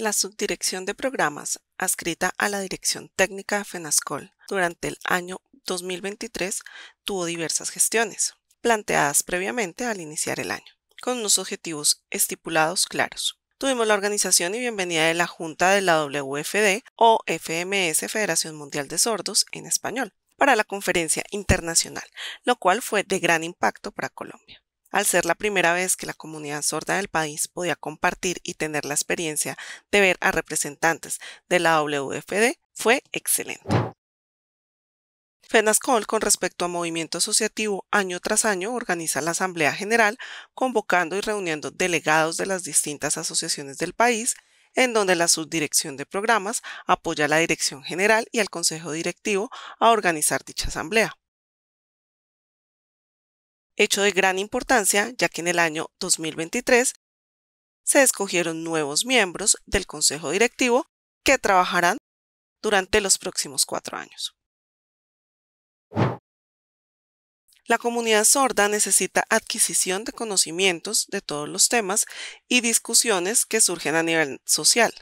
La subdirección de programas, adscrita a la Dirección Técnica de FENASCOL durante el año 2023, tuvo diversas gestiones, planteadas previamente al iniciar el año, con unos objetivos estipulados claros. Tuvimos la organización y bienvenida de la Junta de la WFD o FMS Federación Mundial de Sordos en español para la conferencia internacional, lo cual fue de gran impacto para Colombia. Al ser la primera vez que la comunidad sorda del país podía compartir y tener la experiencia de ver a representantes de la WFD, fue excelente. FENASCOL, con respecto a movimiento asociativo, año tras año organiza la Asamblea General, convocando y reuniendo delegados de las distintas asociaciones del país, en donde la Subdirección de Programas apoya a la Dirección General y al Consejo Directivo a organizar dicha Asamblea hecho de gran importancia ya que en el año 2023 se escogieron nuevos miembros del Consejo Directivo que trabajarán durante los próximos cuatro años. La comunidad sorda necesita adquisición de conocimientos de todos los temas y discusiones que surgen a nivel social,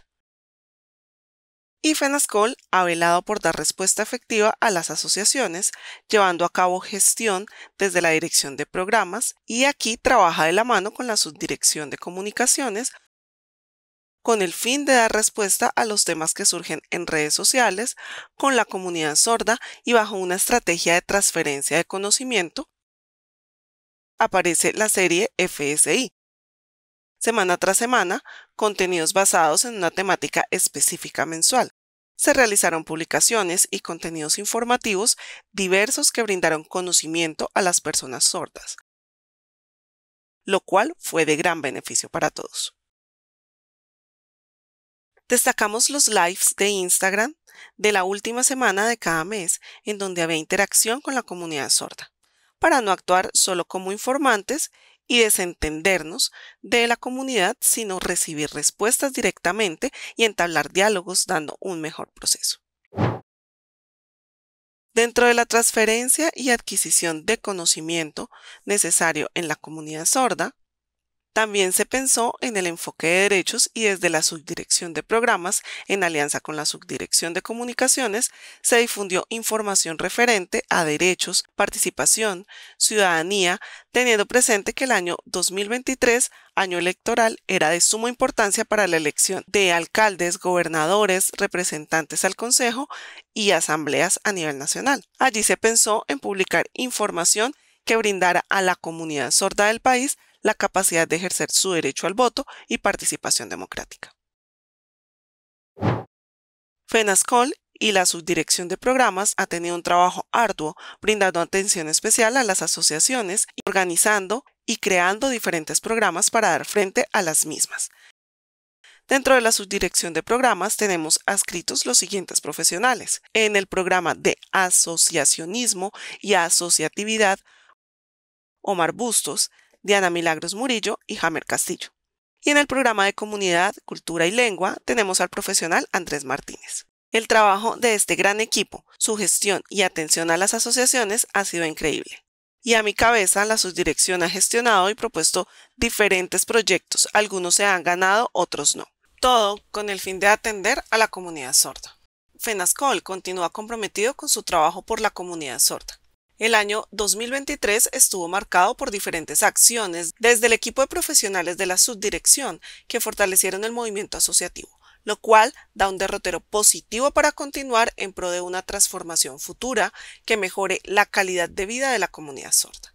y FENASCOL ha velado por dar respuesta efectiva a las asociaciones, llevando a cabo gestión desde la Dirección de Programas y aquí trabaja de la mano con la Subdirección de Comunicaciones con el fin de dar respuesta a los temas que surgen en redes sociales, con la comunidad sorda y bajo una estrategia de transferencia de conocimiento, aparece la serie FSI, semana tras semana, contenidos basados en una temática específica mensual. Se realizaron publicaciones y contenidos informativos diversos que brindaron conocimiento a las personas sordas, lo cual fue de gran beneficio para todos. Destacamos los lives de Instagram de la última semana de cada mes, en donde había interacción con la comunidad sorda, para no actuar solo como informantes y desentendernos de la comunidad, sino recibir respuestas directamente y entablar diálogos dando un mejor proceso. Dentro de la transferencia y adquisición de conocimiento necesario en la comunidad sorda, también se pensó en el enfoque de derechos y desde la subdirección de programas, en alianza con la subdirección de comunicaciones, se difundió información referente a derechos, participación, ciudadanía, teniendo presente que el año 2023, año electoral, era de suma importancia para la elección de alcaldes, gobernadores, representantes al Consejo y asambleas a nivel nacional. Allí se pensó en publicar información que brindara a la comunidad sorda del país la capacidad de ejercer su derecho al voto y participación democrática. FENASCOL y la Subdirección de Programas ha tenido un trabajo arduo brindando atención especial a las asociaciones, organizando y creando diferentes programas para dar frente a las mismas. Dentro de la subdirección de programas tenemos adscritos los siguientes profesionales. En el programa de asociacionismo y asociatividad Omar Bustos, Diana Milagros Murillo y Hammer Castillo. Y en el programa de Comunidad, Cultura y Lengua tenemos al profesional Andrés Martínez. El trabajo de este gran equipo, su gestión y atención a las asociaciones ha sido increíble. Y a mi cabeza, la subdirección ha gestionado y propuesto diferentes proyectos. Algunos se han ganado, otros no. Todo con el fin de atender a la comunidad sorda. FENASCOL continúa comprometido con su trabajo por la comunidad sorda el año 2023 estuvo marcado por diferentes acciones desde el equipo de profesionales de la subdirección que fortalecieron el movimiento asociativo, lo cual da un derrotero positivo para continuar en pro de una transformación futura que mejore la calidad de vida de la comunidad sorda.